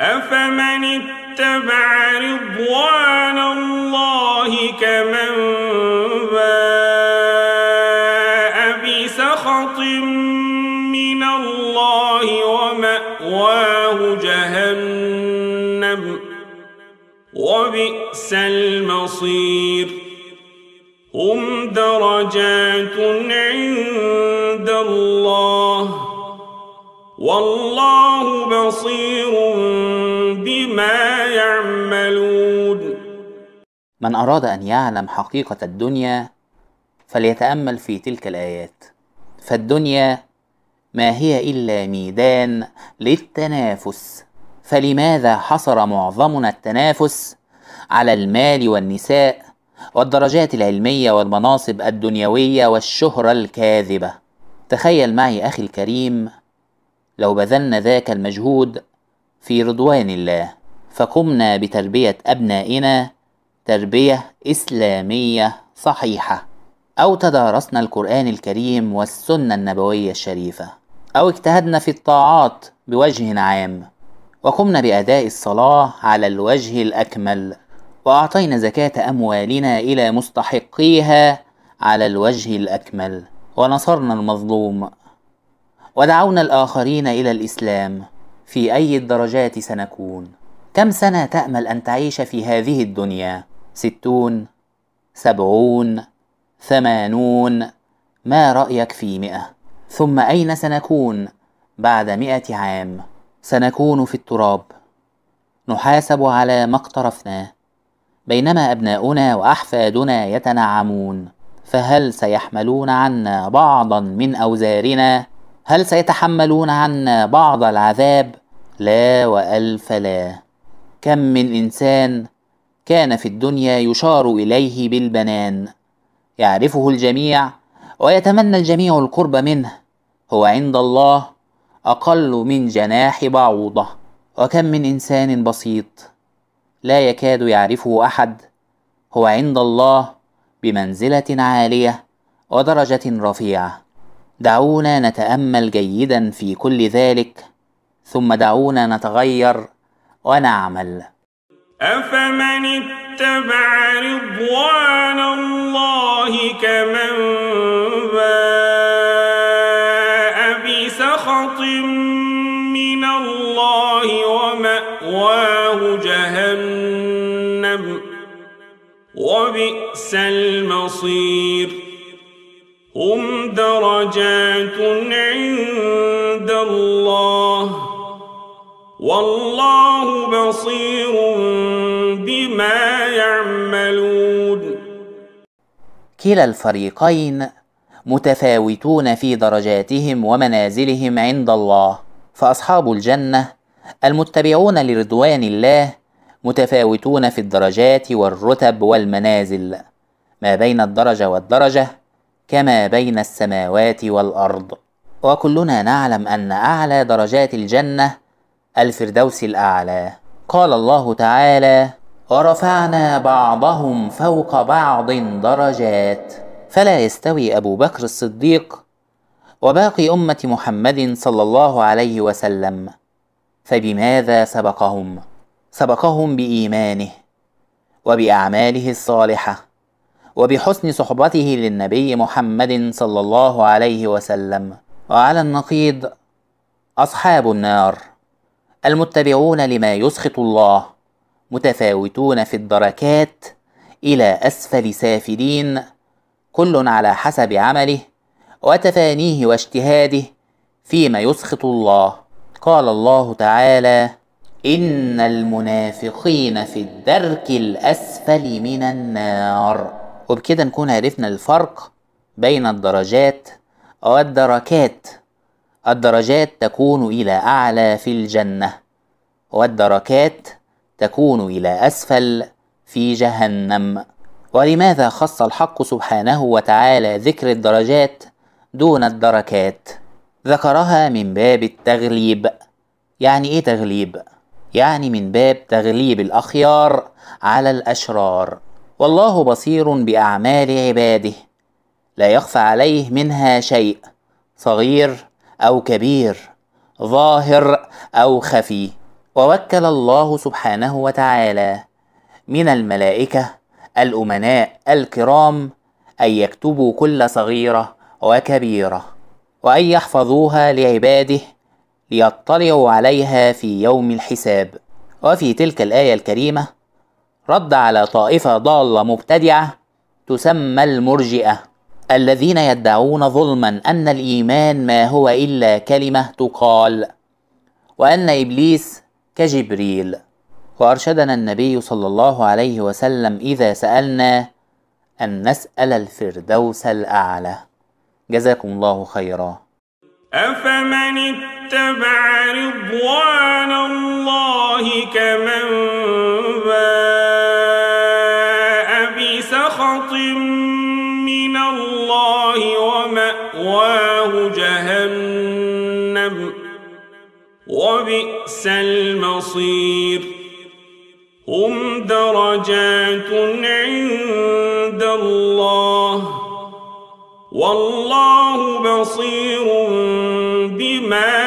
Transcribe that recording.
أفمن اتبع رضوان الله كمن باء بسخط من الله ومأواه جهنم وبئس المصير هم درجات عند الله والله بصير بما يعملون من أراد أن يعلم حقيقة الدنيا فليتأمل في تلك الآيات فالدنيا ما هي إلا ميدان للتنافس فلماذا حصر معظمنا التنافس على المال والنساء والدرجات العلمية والمناصب الدنيوية والشهرة الكاذبة تخيل معي أخي الكريم لو بذلنا ذاك المجهود في رضوان الله فقمنا بتربية أبنائنا تربية إسلامية صحيحة أو تدارسنا القرآن الكريم والسنة النبوية الشريفة أو اجتهدنا في الطاعات بوجه عام وقمنا بأداء الصلاة على الوجه الأكمل وأعطينا زكاة أموالنا إلى مستحقيها على الوجه الأكمل ونصرنا المظلوم ودعونا الآخرين إلى الإسلام في أي الدرجات سنكون كم سنة تأمل أن تعيش في هذه الدنيا ستون سبعون ثمانون ما رأيك في مئة ثم أين سنكون بعد مئة عام سنكون في التراب نحاسب على ما اقترفناه بينما أبناؤنا وأحفادنا يتنعمون فهل سيحملون عنا بعضا من أوزارنا هل سيتحملون عنا بعض العذاب لا والف لا كم من انسان كان في الدنيا يشار اليه بالبنان يعرفه الجميع ويتمنى الجميع القرب منه هو عند الله اقل من جناح بعوضه وكم من انسان بسيط لا يكاد يعرفه احد هو عند الله بمنزله عاليه ودرجه رفيعه دعونا نتامل جيدا في كل ذلك ثم دعونا نتغير ونعمل افمن اتبع رضوان الله كمن باء بسخط من الله وماواه جهنم وبئس المصير هم درجات عند الله والله بصير بما يعملون كلا الفريقين متفاوتون في درجاتهم ومنازلهم عند الله فاصحاب الجنه المتبعون لرضوان الله متفاوتون في الدرجات والرتب والمنازل ما بين الدرجه والدرجه كما بين السماوات والارض وكلنا نعلم ان اعلى درجات الجنه الفردوس الاعلى قال الله تعالى ورفعنا بعضهم فوق بعض درجات فلا يستوي ابو بكر الصديق وباقي امه محمد صلى الله عليه وسلم فبماذا سبقهم سبقهم بايمانه وباعماله الصالحه وبحسن صحبته للنبي محمد صلى الله عليه وسلم وعلى النقيض أصحاب النار المتبعون لما يسخط الله متفاوتون في الدركات إلى أسفل سافلين كل على حسب عمله وتفانيه واجتهاده فيما يسخط الله قال الله تعالى إن المنافقين في الدرك الأسفل من النار وبكده نكون عرفنا الفرق بين الدرجات أو الدركات الدرجات تكون إلى أعلى في الجنة والدركات تكون إلى أسفل في جهنم ولماذا خص الحق سبحانه وتعالى ذكر الدرجات دون الدركات ذكرها من باب التغليب يعني ايه تغليب يعني من باب تغليب الاخيار على الاشرار والله بصير باعمال عباده لا يخفى عليه منها شيء صغير او كبير ظاهر او خفي ووكل الله سبحانه وتعالى من الملائكه الامناء الكرام ان يكتبوا كل صغيره وكبيره وان يحفظوها لعباده ليطلعوا عليها في يوم الحساب وفي تلك الايه الكريمه رد على طائفة ضالة مبتدعة تسمى المرجئة الذين يدعون ظلما أن الإيمان ما هو إلا كلمة تقال وأن إبليس كجبريل وأرشدنا النبي صلى الله عليه وسلم إذا سألنا أن نسأل الفردوس الأعلى جزاكم الله خيرًا أفمن اتبع رضوان الله كمن باء بسخط من الله ومأواه جهنم وبئس المصير هم درجات عند الله والله بصير ما